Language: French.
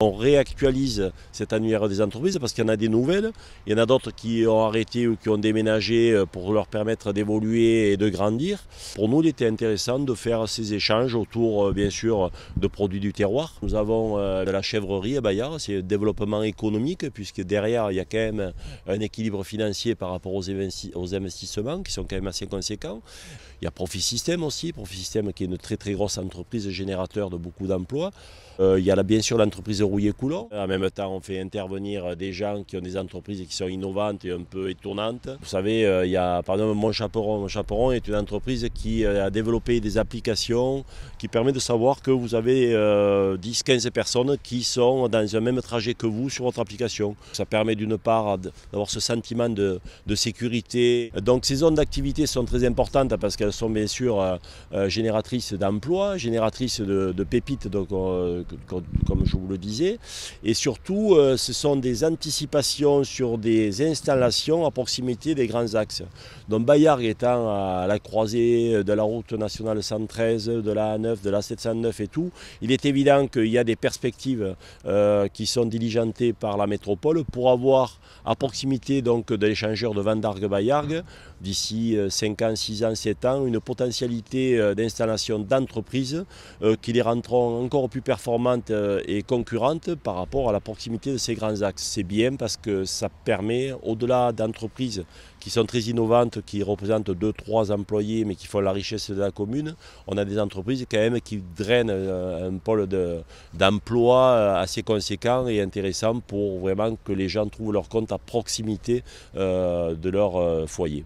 On réactualise cet annuaire des entreprises parce qu'il y en a des nouvelles, il y en a d'autres qui ont arrêté ou qui ont déménagé euh, pour leur permettre d'évoluer et de grandir. Pour nous, il était intéressant de faire ces échanges autour, euh, bien sûr, de produits du terroir. Nous avons euh, de la chèvrerie à Bayard, c'est le développement économique puisque derrière, il y a quand même un équilibre financier par rapport aux investissements qui sont quand même assez conséquents. Il y a Profit aussi, Profit qui est une très très grosse entreprise générateur de beaucoup d'emplois. Il y a bien sûr l'entreprise rouillé coulant. En même temps, on fait intervenir des gens qui ont des entreprises qui sont innovantes et un peu étonnantes. Vous savez, euh, il y a, par exemple, Mon Chaperon. Mon Chaperon est une entreprise qui euh, a développé des applications qui permettent de savoir que vous avez 10-15 euh, personnes qui sont dans un même trajet que vous sur votre application. Ça permet d'une part d'avoir ce sentiment de, sécurité. Donc ces zones d'activité sont très importantes parce qu'elles sont bien sûr génératrices d'emplois, génératrices de, pépites, donc, comme je vous le disais et surtout, euh, ce sont des anticipations sur des installations à proximité des grands axes. Donc Bayard étant à la croisée de la route nationale 113, de la A9, de la 709 et tout, il est évident qu'il y a des perspectives euh, qui sont diligentées par la métropole pour avoir à proximité donc, de l'échangeur de Vendargue-Bayargue, d'ici 5 euh, ans, 6 ans, 7 ans, une potentialité d'installation d'entreprises qui les rendront encore plus performantes et concurrentes par rapport à la proximité de ces grands axes. C'est bien parce que ça permet, au-delà d'entreprises qui sont très innovantes, qui représentent 2-3 employés, mais qui font la richesse de la commune, on a des entreprises quand même qui drainent euh, un pôle d'emploi euh, assez conséquent et intéressant pour vraiment que les gens trouvent leur compte à proximité euh, de leur foyer.